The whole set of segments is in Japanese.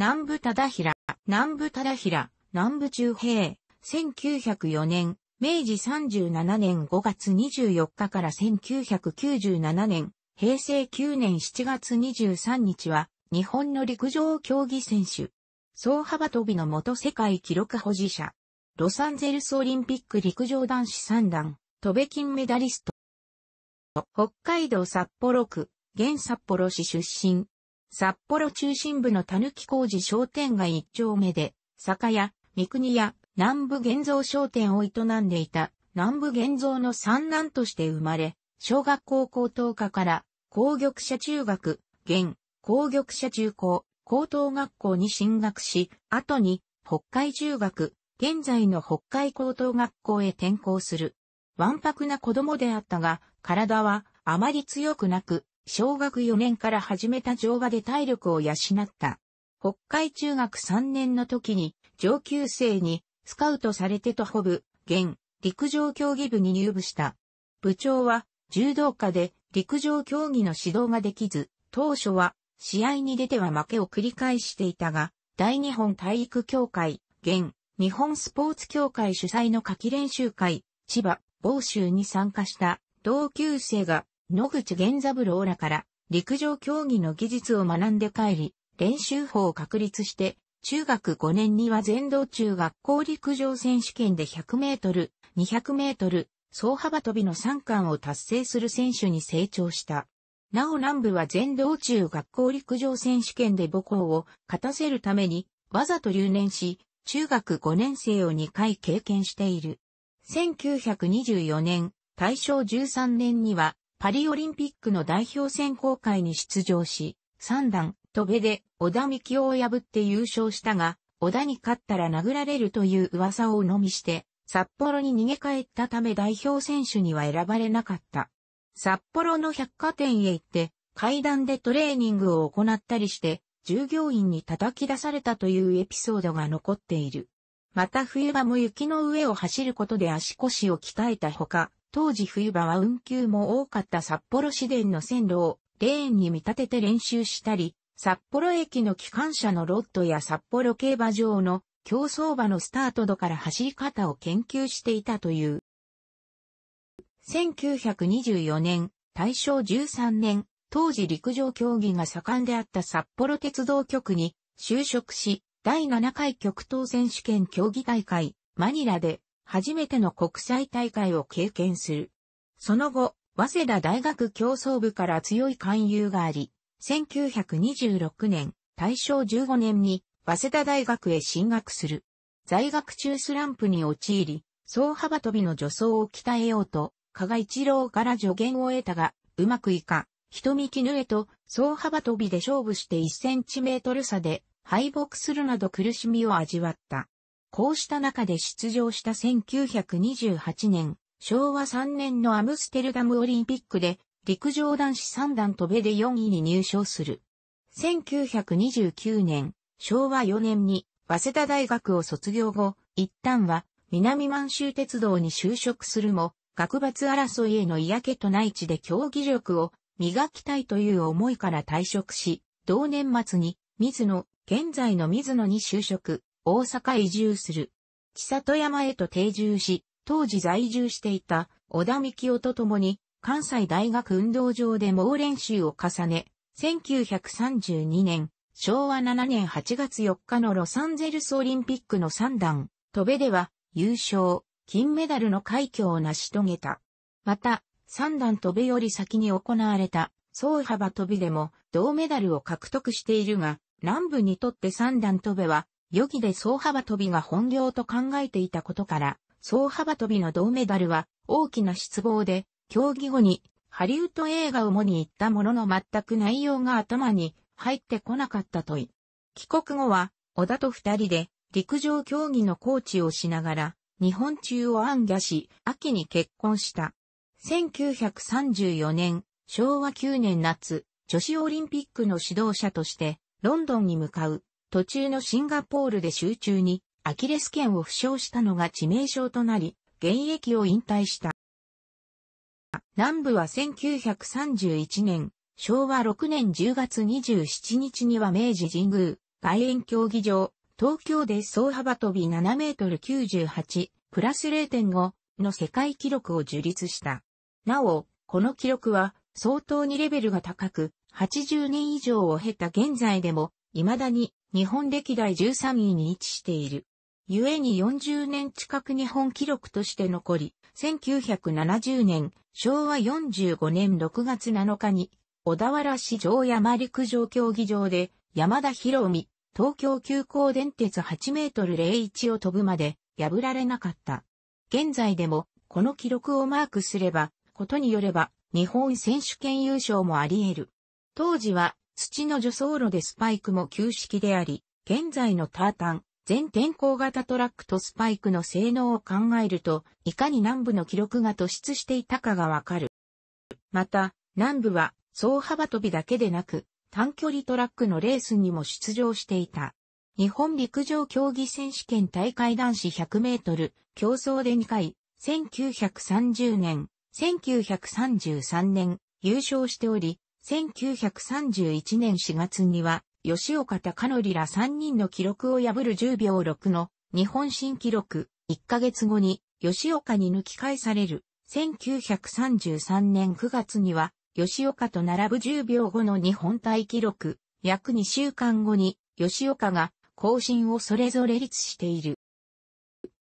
南部忠平、南部忠平、南部中平、1904年、明治37年5月24日から1997年、平成9年7月23日は、日本の陸上競技選手。総幅跳びの元世界記録保持者。ロサンゼルスオリンピック陸上男子三段、飛べ金メダリスト。北海道札幌区、現札幌市出身、札幌中心部のたぬき工事商店街一丁目で、酒屋、三国屋、南部現像商店を営んでいた南部現像の三男として生まれ、小学校高等科から、工玉社中学、現、工玉社中高、高等学校に進学し、後に、北海中学、現在の北海高等学校へ転校する。わんぱくな子供であったが、体はあまり強くなく、小学4年から始めた乗馬で体力を養った。北海中学3年の時に上級生にスカウトされて徒歩部、現、陸上競技部に入部した。部長は柔道家で陸上競技の指導ができず、当初は試合に出ては負けを繰り返していたが、大日本体育協会、現、日本スポーツ協会主催の夏季練習会、千葉、某州に参加した同級生が野口源三郎らから陸上競技の技術を学んで帰り、練習法を確立して、中学5年には全道中学校陸上選手権で100メートル、200メートル、総幅跳びの3冠を達成する選手に成長した。なお南部は全道中学校陸上選手権で母校を勝たせるために、わざと留年し、中学5年生を2回経験している。1924年、大正13年には、パリオリンピックの代表選考会に出場し、三段、戸辺で小田幹夫を破って優勝したが、小田に勝ったら殴られるという噂をのみして、札幌に逃げ帰ったため代表選手には選ばれなかった。札幌の百貨店へ行って、階段でトレーニングを行ったりして、従業員に叩き出されたというエピソードが残っている。また冬場も雪の上を走ることで足腰を鍛えたほか、当時冬場は運休も多かった札幌市電の線路をレーンに見立てて練習したり、札幌駅の機関車のロッドや札幌競馬場の競走馬のスタート度から走り方を研究していたという。1924年、大正13年、当時陸上競技が盛んであった札幌鉄道局に就職し、第7回極東選手権競技大会、マニラで初めての国際大会を経験する。その後、早稲田大学競争部から強い勧誘があり、1926年、大正15年に、早稲田大学へ進学する。在学中スランプに陥り、総幅跳びの助走を鍛えようと、加賀一郎から助言を得たが、うまくいか、瞳絹へと総幅跳びで勝負して1センチメートル差で敗北するなど苦しみを味わった。こうした中で出場した1928年、昭和3年のアムステルダムオリンピックで、陸上男子3段飛べで4位に入賞する。1929年、昭和4年に、早稲田大学を卒業後、一旦は、南満州鉄道に就職するも、学罰争いへの嫌気と内地で競技力を磨きたいという思いから退職し、同年末に、水野、現在の水野に就職。大阪移住する。千里山へと定住し、当時在住していた小田幹夫と共に関西大学運動場で猛練習を重ね、1932年、昭和7年8月4日のロサンゼルスオリンピックの3段、戸部では優勝、金メダルの快挙を成し遂げた。また、3段戸部より先に行われた、総幅飛びでも銅メダルを獲得しているが、南部にとって3段飛べは余儀で総幅跳びが本領と考えていたことから、総幅跳びの銅メダルは大きな失望で、競技後にハリウッド映画をもに行ったものの全く内容が頭に入ってこなかったとい。帰国後は、小田と二人で陸上競技のコーチをしながら、日本中を暗夜し、秋に結婚した。1934年、昭和9年夏、女子オリンピックの指導者として、ロンドンに向かう途中のシンガポールで集中にアキレス腱を負傷したのが致命傷となり、現役を引退した。南部は1931年、昭和6年10月27日には明治神宮、外苑競技場、東京で総幅跳び7メートル98、プラス0.5の世界記録を樹立した。なお、この記録は相当にレベルが高く、80年以上を経た現在でも、未だに日本歴代13位に位置している。故に40年近く日本記録として残り、1970年、昭和45年6月7日に、小田原市城山陸上競技場で、山田博美、東京急行電鉄8メートル01を飛ぶまで、破られなかった。現在でも、この記録をマークすれば、ことによれば、日本選手権優勝もあり得る。当時は、土の助走路でスパイクも旧式であり、現在のタータン、全天候型トラックとスパイクの性能を考えると、いかに南部の記録が突出していたかがわかる。また、南部は、総幅跳びだけでなく、短距離トラックのレースにも出場していた。日本陸上競技選手権大会男子100メートル、競争で2回、1930年、1933年、優勝しており、1931年4月には、吉岡隆則ら3人の記録を破る10秒6の日本新記録、1ヶ月後に吉岡に抜き返される。1933年9月には、吉岡と並ぶ10秒後の日本体記録、約2週間後に吉岡が更新をそれぞれ立している。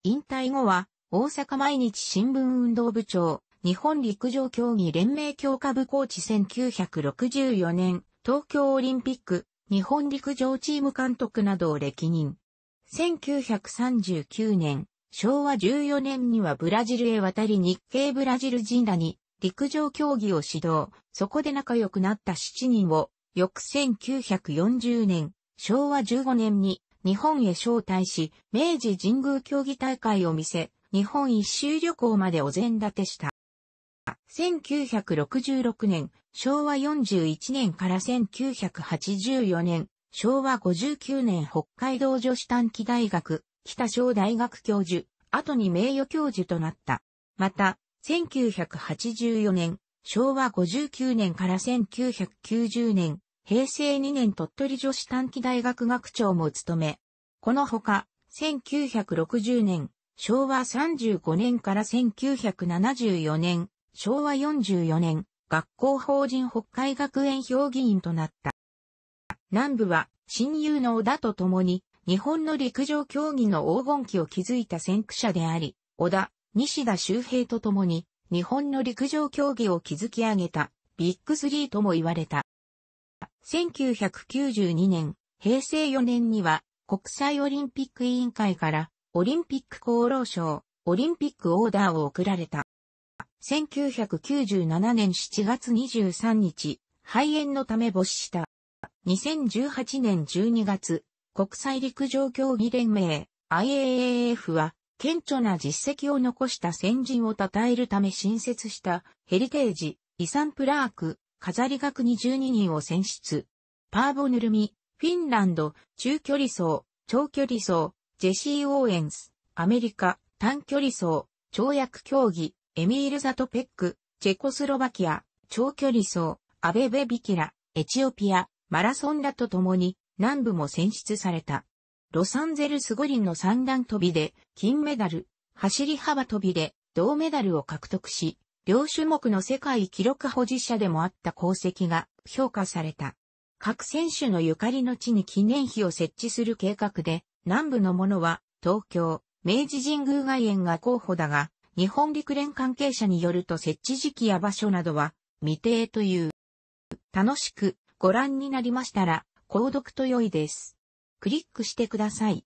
引退後は、大阪毎日新聞運動部長、日本陸上競技連盟強化部コーチ1964年、東京オリンピック、日本陸上チーム監督などを歴任。1939年、昭和14年にはブラジルへ渡り日系ブラジル人らに陸上競技を指導、そこで仲良くなった7人を、翌1940年、昭和15年に日本へ招待し、明治神宮競技大会を見せ、日本一周旅行までお膳立てした。1966年、昭和41年から1984年、昭和59年北海道女子短期大学、北小大学教授、後に名誉教授となった。また、1984年、昭和59年から1990年、平成2年鳥取女子短期大学学長も務め、このほか、1960年、昭和35年から1974年、昭和44年、学校法人北海学園評議員となった。南部は親友の小田と共に日本の陸上競技の黄金期を築いた先駆者であり、小田、西田周平と共に日本の陸上競技を築き上げたビッグスリーとも言われた。1992年、平成4年には国際オリンピック委員会からオリンピック厚労省、オリンピックオーダーを送られた。1997年7月23日、肺炎のため没した。2018年12月、国際陸上競技連盟 IAAF は、顕著な実績を残した先人を称えるため新設したヘリテージ、遺産プラーク、飾り学22人を選出。パーボヌルミ、フィンランド、中距離走、長距離走、ジェシー・オーエンス、アメリカ、短距離走、跳躍競技、エミール・ザトペック、チェコスロバキア、長距離走、アベベビキラ、エチオピア、マラソンらと共に南部も選出された。ロサンゼルス五輪の三段飛びで金メダル、走り幅飛びで銅メダルを獲得し、両種目の世界記録保持者でもあった功績が評価された。各選手のゆかりの地に記念碑を設置する計画で、南部のものは東京、明治神宮外苑が候補だが、日本陸連関係者によると設置時期や場所などは未定という。楽しくご覧になりましたら、購読と良いです。クリックしてください。